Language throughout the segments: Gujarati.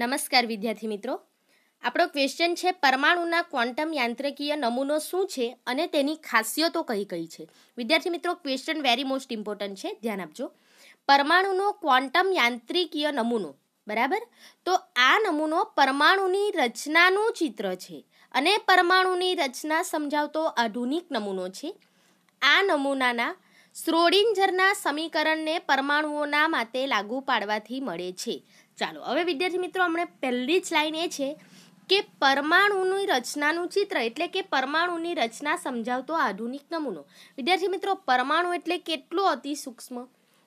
નમસ્કાર વિદ્યાર્થી મિત્રો આપણો ક્વેશ્ચન છે પરમાણુના ક્વોન્ટમ યાંત્રિકીય નમૂનો શું છે અને તેની ખાસિયતો કઈ કઈ છે વિદ્યાર્થી મિત્રો ક્વેશ્ચન વેરી મોસ્ટ ઇમ્પોર્ટન્ટ છે ધ્યાન આપજો પરમાણુનો ક્વોન્ટમ યાંત્રિકીય નમૂનો બરાબર તો આ નમૂનો પરમાણુની રચનાનું ચિત્ર છે અને પરમાણુની રચના સમજાવતો આધુનિક નમૂનો છે આ નમૂનાના શ્રોડિંજરના સમીકરણને પરમાણુઓના માટે લાગુ પાડવાથી મળે છે ચાલો હવે વિદ્યાર્થી મિત્રો આપણે પહેલી જ લાઈન એ છે કે પરમાણુની રચનાનું ચિત્ર એટલે કે પરમાણુની રચના સમજાવતો આધુનિક નમૂનો વિદ્યાર્થી મિત્રો પરમાણુ એટલે કેટલો અતિ સૂક્ષ્મ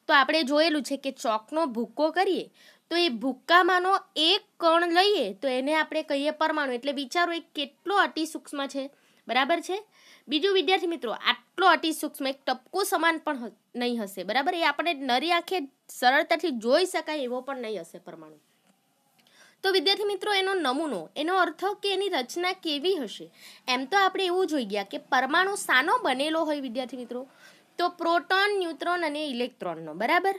તો આપણે જોયેલું છે કે ચોકનો ભૂક્કો કરીએ તો એ ભૂક્કામાંનો એક કણ લઈએ તો એને આપણે કહીએ પરમાણુ એટલે વિચારો એ કેટલો અતિ સૂક્ષ્મ છે બરાબર છે બીજું વિદ્યાર્થી મિત્રો આટલો અતિ સૂક્ષ્મ એક ટપકો સમાન પણ નહીં હશે બરાબર એ આપણે નરી આંખે સરળતાથી જોઈ શકાય એવો પણ નહીં હશે પરમાણુ તો વિદ્યાર્થી મિત્રો એનો નમૂનો એનો અર્થ કે એની રચના કેવી હશે એમ તો આપણે એવું જોઈ ગયા કે પરમાણુ સાનો બનેલો હોય વિદ્યાર્થી મિત્રો તો પ્રોટોન ન્યુટ્રોન અને ઇલેક્ટ્રોનનો બરાબર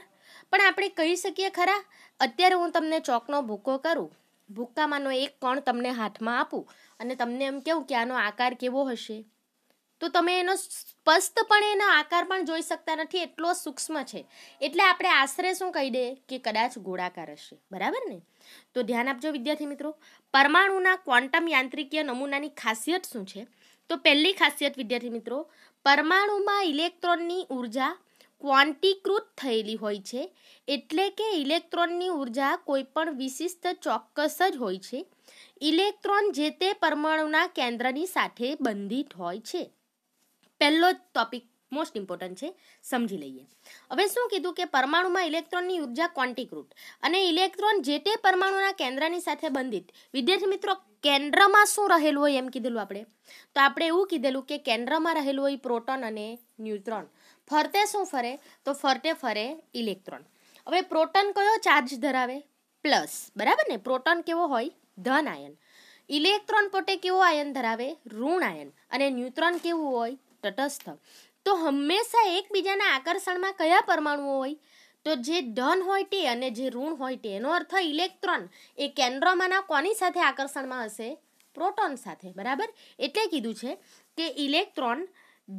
પણ આપણે કહી શકીએ ખરા અત્યારે હું તમને ચોકનો ભૂકો કરું ભૂક્કામાંનો એક કણ તમને હાથમાં આપું અને તમને એમ કેવું કે આનો આકાર કેવો હશે તો તમે એનો સ્પષ્ટપણે એનો આકાર પણ જોઈ શકતા નથી એટલો સૂક્ષ્મ છે એટલે આપણે આશરે શું કહી દે કે કદાચ ગોળાકાર હશે બરાબર ને તો ધ્યાન આપજો વિદ્યાર્થી મિત્રો પરમાણુના ક્વોન્ટમ યાંત્રિકીય નમૂનાની ખાસિયત શું છે તો પહેલી ખાસિયત વિદ્યાર્થી મિત્રો પરમાણુમાં ઇલેક્ટ્રોનની ઉર્જા ક્વોન્ટીકૃત થયેલી હોય છે એટલે કે ઇલેક્ટ્રોનની ઉર્જા કોઈપણ વિશિષ્ટ ચોક્કસ જ હોય છે ઇલેક્ટ્રોન જે તે પરમાણુના કેન્દ્રની સાથે બંધિત હોય છે પહેલો જ ટોપિક મોસ્ટ ઇમ્પોર્ટન્ટ છે સમજી લઈએ હવે શું કીધું કે પરમાણુમાં ઇલેક્ટ્રોનની ઉર્જા ક્વોન્ટિક અને ઇલેક્ટ્રોન જે તે પરમાણુના કેન્દ્રની સાથે બંધિત વિદ્યાર્થી મિત્રો કેન્દ્રમાં શું રહેલું હોય એમ કીધેલું આપણે તો આપણે એવું કીધેલું કે કેન્દ્રમાં રહેલું હોય પ્રોટોન અને ન્યુટ્રોન ફરતે શું ફરે તો ફરતે ફરે ઇલેક્ટ્રોન હવે પ્રોટોન કયો ચાર્જ ધરાવે પ્લસ બરાબર ને પ્રોટોન કેવો હોય ધન આયન ઇલેક્ટ્રોન પોતે કેવો આયન ધરાવે ઋણ આયન અને ન્યુટ્રોન કેવું હોય તટસ્થ તો હંમેશા એકબીજાના આકર્ષણમાં કયા પરમાણુઓ હોય તો જે ધન હોય તે અને જે ઋણ હોય તે એનો અર્થ ઇલેક્ટ્રોન એ કેન્દ્રમાંના કોની સાથે આકર્ષણમાં હશે પ્રોટોન સાથે બરાબર એટલે કીધું છે કે ઇલેક્ટ્રોન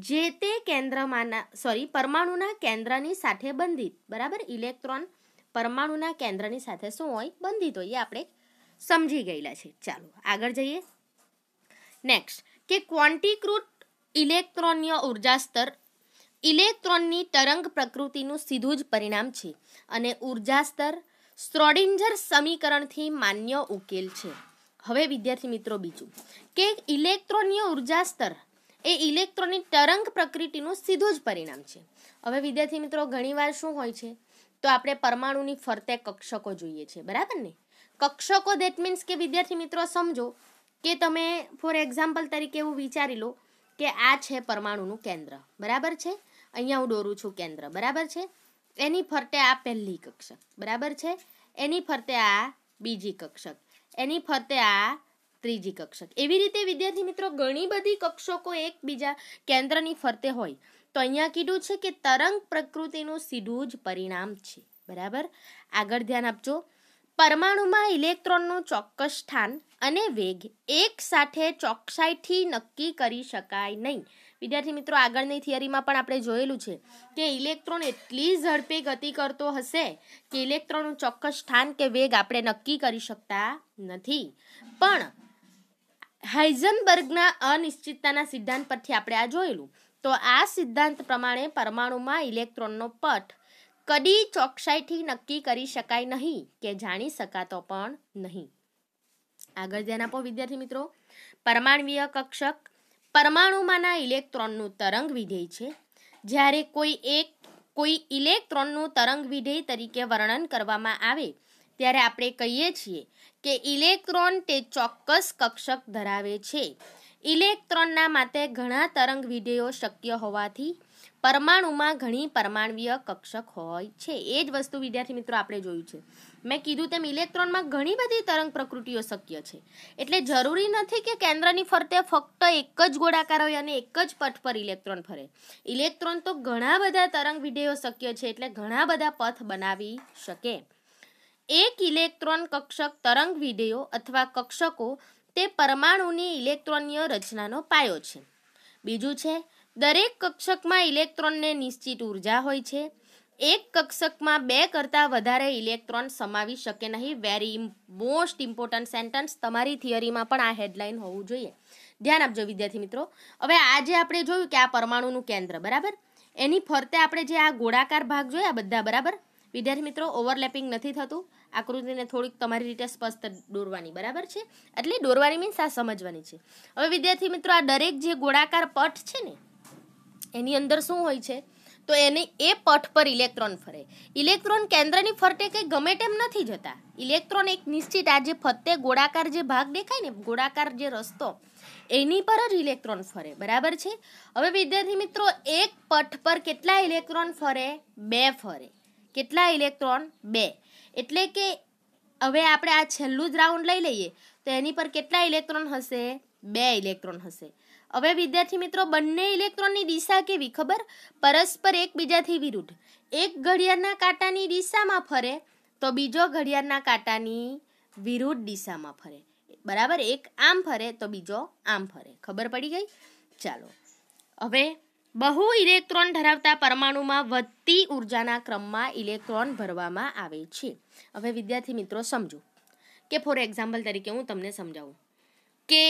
જે તે કેન્દ્રમાંના સોરી પરમાણુના કેન્દ્રની સાથે બંધિત બરાબર ઇલેક્ટ્રોન પરમાણુના કેન્દ્રની સાથે શું હોય બંધિત હોય એ આપણે સમજી ગયેલા છે ચાલો આગળ જઈએ નેક્સ્ટ કે ક્વોન્ટીકૃત ઇલેક્ટ્રોનીય ઉર્જા સ્તર ઇલેક્ટ્રોનની તરંગ પ્રકૃતિનું સીધું જ પરિણામ છે અને ઉર્જા સ્તર સ્ટ્રોડિંજર સમીકરણથી માન્ય ઉકેલ છે હવે વિદ્યાર્થી મિત્રો બીજું કે ઇલેક્ટ્રોનીય ઉર્જા સ્તર એ ઇલેક્ટ્રોનની તરંગ પ્રકૃતિનું સીધું જ પરિણામ છે હવે વિદ્યાર્થી મિત્રો ઘણીવાર શું હોય છે તો આપણે પરમાણુની ફરતે કક્ષકો જોઈએ છે બરાબર ને કક્ષકો દેટ મીન્સ કે વિદ્યાર્થી મિત્રો સમજો કે તમે ફોર એક્ઝામ્પલ તરીકે એવું વિચારી લો કે આ છે પરમાણુનું કેન્દ્ર બરાબર છે અહીંયા હું દોરું છું કેન્દ્ર બરાબર છે એની ફરતે આ પહેલી કક્ષક બરાબર છે એની ફરતે આ બીજી કક્ષક એની ફરતે આ ત્રીજી કક્ષક એવી રીતે વિદ્યાર્થી મિત્રો ઘણી બધી કક્ષકો એકબીજા કેન્દ્રની ફરતે હોય તો અહીંયા કીધું છે કે તરંગ પ્રકૃતિનું સીધું જ પરિણામ છે બરાબર આગળ ધ્યાન આપજો પરમાણુમાં ઇલેક્ટ્રોનનું ચોક્કસ સ્થાન અને વેગ એક સાથે ચોકસાઈથી નક્કી કરી શકાય નહીં વિદ્યાર્થી મિત્રો આગળની થિયરીમાં પણ આપણે જોયેલું છે કે ઇલેક્ટ્રોન એટલી ઝડપે ગતિ કરતો હશે કે ઇલેક્ટ્રોનનું ચોક્કસ સ્થાન કે વેગ આપણે નક્કી કરી શકતા નથી પણ હાઇઝનબર્ગના અનિશ્ચિતતાના સિદ્ધાંત પરથી આપણે આ જોયેલું તો આ સિદ્ધાંત પ્રમાણે પરમાણુમાં ઇલેક્ટ્રોનનો પટ કદી ચોકસાઈથી નક્કી કરી શકાય નહીં કે જાણી શકાતો પણ નહીં આગળ ધ્યાન આપો વિદ્યાર્થી મિત્રો પરમાણવીય કક્ષક પરમાણુમાંના ઇલેક્ટ્રોનનું તરંગ વિધેય છે જ્યારે કોઈ એક કોઈ ઇલેક્ટ્રોનનું તરંગ વિધેય તરીકે વર્ણન કરવામાં આવે ત્યારે આપણે કહીએ છીએ કે ઇલેક્ટ્રોન તે ચોક્કસ કક્ષક ધરાવે છે ઇલેક્ટ્રોનના માટે ઘણા તરંગ વિધેયો શક્ય હોવાથી પરમાણુમાં ઘણી પરમાણવીય કક્ષક હોય છે એ જ વસ્તુ વિદ્યાર્થી મિત્રો આપણે જોયું છે મેં કીધું તેમ ઇલેક્ટ્રોનમાં ઘણી બધી તરંગ પ્રકૃતિઓ શક્ય છે એટલે જરૂરી નથી કે કેન્દ્રની ફરતે ફક્ત એક જ ગોળાકાર હોય અને એક જ પથ પર ઇલેક્ટ્રોન ફરે ઇલેક્ટ્રોન તો ઘણા બધા તરંગ વિધેયો શક્ય છે એટલે ઘણા બધા પથ બનાવી શકે એક ઇલેક્ટ્રોન કક્ષક તરંગ વિધેયો અથવા કક્ષકો તે પરમાણુની ઇલેક્ટ્રોનીય રચનાનો પાયો છે બીજું છે દરેક કક્ષકમાં ઇલેક્ટ્રોનને નિશ્ચિત ઉર્જા હોય છે એક કક્ષકમાં બે કરતાં વધારે ઇલેક્ટ્રોન સમાવી શકે નહીં વેરી મોસ્ટ ઇમ્પોર્ટન્ટ સેન્ટન્સ તમારી થિયરીમાં પણ આ હેડલાઇન હોવું જોઈએ ધ્યાન આપજો વિદ્યાર્થી મિત્રો હવે આજે આપણે જોયું કે આ પરમાણુનું કેન્દ્ર બરાબર એની ફરતે આપણે જે આ ગોળાકાર ભાગ જોયા બધા બરાબર વિદ્યાર્થી મિત્રો ઓવરલેપિંગ નથી થતું આકૃતિને થોડીક તમારી રીતે સ્પષ્ટ દોરવાની બરાબર છે એટલે દોરવાની મીન્સ આ સમજવાની છે હવે વિદ્યાર્થી મિત્રો આ દરેક જે ગોળાકાર પટ છે ને એની અંદર શું હોય છે તો એને એ પથ પર ઇલેક્ટ્રોન ફરે ઇલેક્ટ્રોન કેન્દ્રની ફરતે કંઈ ગમે તેમ નથી જતા ઇલેક્ટ્રોન એક નિશ્ચિત આ જે ફરતે ગોળાકાર જે ભાગ દેખાય ને ગોળાકાર જે રસ્તો એની પર જ ઇલેક્ટ્રોન ફરે બરાબર છે હવે વિદ્યાર્થી મિત્રો એક પથ પર કેટલા ઇલેક્ટ્રોન ફરે બે ફરે કેટલા ઇલેક્ટ્રોન બે એટલે કે હવે આપણે આ છેલ્લું જ રાઉન્ડ લઈ લઈએ તો એની પર કેટલા ઇલેક્ટ્રોન હશે બે ઇલેક્ટ્રોન હશે હવે વિદ્યાર્થી મિત્રો બંને ઇલેક્ટ્રોનની દિશા કેવી ખબર પરસ્પર એકબીજાથી વિરુદ્ધ એક ઘડિયાળના કાંટાની દિશામાં ફરે તો બીજો ઘડિયાળના કાંટાની વિરુદ્ધ દિશામાં ફરે બરાબર એક આમ ફરે તો બીજો આમ ફરે ખબર પડી ગઈ ચાલો હવે બહુ ઇલેક્ટ્રોન ધરાવતા પરમાણુમાં વધતી ઉર્જાના ક્રમમાં ઇલેક્ટ્રોન ભરવામાં આવે છે હવે વિદ્યાર્થી મિત્રો સમજો કે ફોર એક્ઝામ્પલ તરીકે હું તમને સમજાવું કે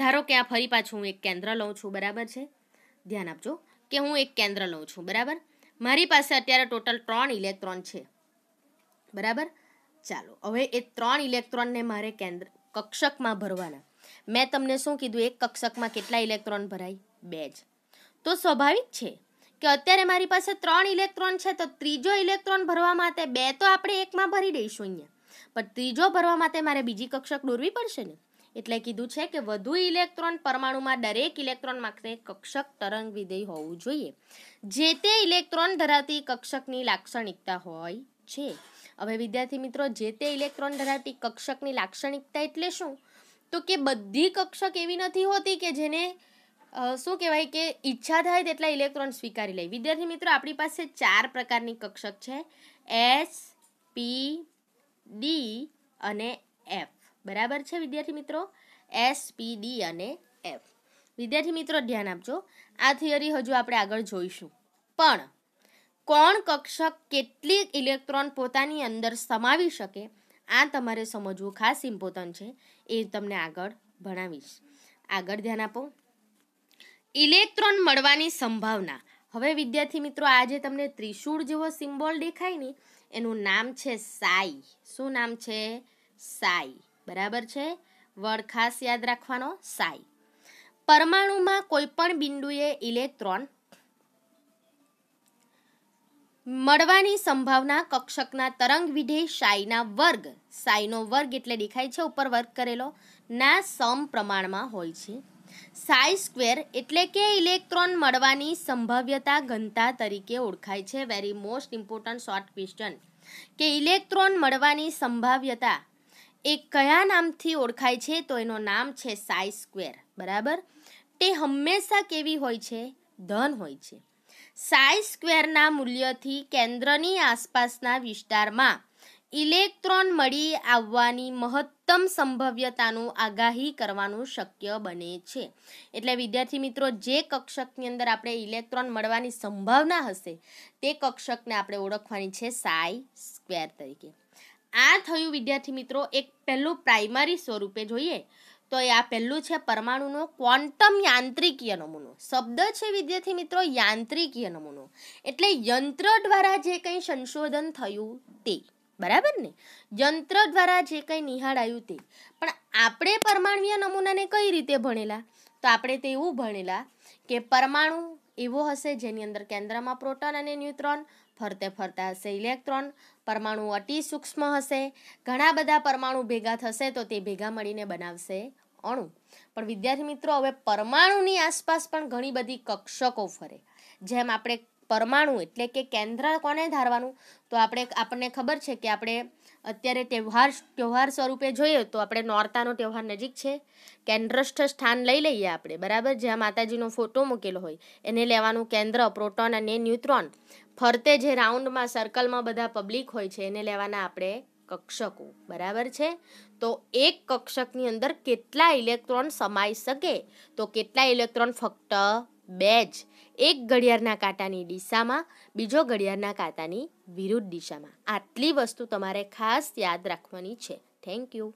ધારો કે આ ફરી પાછું હું એક કેન્દ્ર લઉં છું બરાબર છે ધ્યાન આપજો કે હું એક કેન્દ્ર લઉં છું બરાબર મારી પાસે અત્યારે ટોટલ ત્રણ ઇલેક્ટ્રોન છે બરાબર ચાલો હવે એ ત્રણ ઇલેક્ટ્રોનને મારે કેન્દ્ર કક્ષકમાં ભરવાના મેં તમને શું કીધું એક કક્ષકમાં કેટલા ઇલેક્ટ્રોન ભરાય બે જ તો સ્વાભાવિક છે કે અત્યારે મારી પાસે ત્રણ ઇલેક્ટ્રોન છે તો ત્રીજો ઇલેક્ટ્રોન ભરવા માટે બે તો આપણે એકમાં ભરી દઈશું અહીંયા પણ ત્રીજો ભરવા માટે મારે બીજી કક્ષક દોરવી પડશે ને એટલે કીધું છે કે વધુ ઇલેક્ટ્રોન પરમાણુમાં દરેક ઇલેક્ટ્રોન માટે કક્ષક તરંગ વિધેય હોવું જોઈએ જે તે ઇલેક્ટ્રોન ધરાવતી કક્ષકની લાક્ષણિકતા હોય છે હવે વિદ્યાર્થી મિત્રો જે તે ઇલેક્ટ્રોન ધરાવતી કક્ષકની લાક્ષણિકતા એટલે શું તો કે બધી કક્ષક એવી નથી હોતી કે જેને શું કહેવાય કે ઈચ્છા થાય તેટલા ઇલેક્ટ્રોન સ્વીકારી લે વિદ્યાર્થી મિત્રો આપણી પાસે ચાર પ્રકારની કક્ષક છે એસ પી ડી અને એફ બરાબર છે વિદ્યાર્થી મિત્રો એસ પી ડી અને એફ વિદ્યાર્થી મિત્રો ધ્યાન આપજો આ થિયરી હજુ આપણે આગળ જોઈશું પણ કોણ કક્ષક કેટલી ઇલેક્ટ્રોન પોતાની અંદર સમાવી શકે આ તમારે સમજવું ખાસ ઇમ્પોર્ટન્ટ છે એ તમને આગળ ભણાવીશ આગળ ધ્યાન આપો ઇલેક્ટ્રોન મળવાની સંભાવના હવે વિદ્યાર્થી મિત્રો આજે તમને ત્રિશૂળ જેવો સિમ્બોલ દેખાય ને એનું નામ છે સાઈ શું નામ છે સાઈ બરાબર છે વડ ખાસ યાદ રાખવાનો સાઈ પરમાણુમાં કોઈ પણ બિંદુએ ઇલેક્ટ્રોન મળવાની સંભાવના કક્ષકના તરંગ વિધેય સાઈના વર્ગ સાઈનો વર્ગ એટલે દેખાય છે ઉપર વર્ગ કરેલો ના સમ પ્રમાણમાં હોય છે સાઈ સ્ક્વેર એટલે કે ઇલેક્ટ્રોન મળવાની સંભાવ્યતા ઘનતા તરીકે ઓળખાય છે very most important short question કે ઇલેક્ટ્રોન મળવાની સંભાવ્યતા એ કયા નામથી ઓળખાય છે તો એનું નામ છે સાઈ સ્ક્વેર બરાબર તે હંમેશા કેવી હોય છે ધન હોય છે સાઈ સ્ક્વેરના મૂલ્યથી કેન્દ્રની આસપાસના વિસ્તારમાં ઇલેક્ટ્રોન મળી આવવાની મહત્તમ સંભવ્યતાનું આગાહી કરવાનું શક્ય બને છે એટલે વિદ્યાર્થી મિત્રો જે કક્ષકની અંદર આપણે ઇલેક્ટ્રોન મળવાની સંભાવના હશે તે કક્ષકને આપણે ઓળખવાની છે સાઈ સ્ક્વેર તરીકે આ થયું વિદ્યાર્થી મિત્રો એક પહેલું પ્રાઇમરી સ્વરૂપે જોઈએ તો એ આ પહેલું છે પરમાણુનો ક્વોન્ટમ યાંત્રિકીય નમૂનો શબ્દ છે વિદ્યાર્થી મિત્રો યાંત્રિકીય નમૂનો એટલે યંત્ર દ્વારા જે કંઈ સંશોધન થયું તે બરાબર ને યંત્ર દ્વારા જે કંઈ નિહાળાયું તે પણ આપણે પરમાણુય નમૂનાને કઈ રીતે ભણેલા તો આપણે તે એવું ભણેલા કે પરમાણુ એવો હશે જેની અંદર કેન્દ્રમાં પ્રોટોન અને ન્યુટ્રોન ફરતે ફરતા હશે ઇલેક્ટ્રોન પરમાણુ અતિ સૂક્ષ્મ હશે ઘણા બધા પરમાણુ ભેગા થશે તો તે ભેગા મળીને બનાવશે અણુ પણ વિદ્યાર્થી મિત્રો હવે પરમાણુની આસપાસ પણ ઘણી બધી કક્ષકો ફરે જેમ આપણે પરમાણુ એટલે કે કેન્દ્ર કોને ધારવાનું તો આપણે આપણને ખબર છે કે આપણે અત્યારે તહેવાર તહેવાર સ્વરૂપે જોઈએ તો આપણે નોરતાનો તહેવાર નજીક છે કેન્દ્રસ્થ સ્થાન લઈ લઈએ આપણે બરાબર જ્યાં માતાજીનો ફોટો મૂકેલો હોય એને લેવાનું કેન્દ્ર પ્રોટોન અને ન્યુટ્રોન ફરતે જે રાઉન્ડમાં સર્કલમાં બધા પબ્લિક હોય છે એને લેવાના આપણે કક્ષકો બરાબર છે તો એક કક્ષકની અંદર કેટલા ઇલેક્ટ્રોન સમાઈ શકે તો કેટલા ઇલેક્ટ્રોન ફક્ત બે જ એક ઘડિયાળના કાંટાની દિશામાં બીજો ઘડિયાળના કાંટાની વિરુદ્ધ દિશામાં આટલી વસ્તુ તમારે ખાસ યાદ રાખવાની છે થેન્ક યુ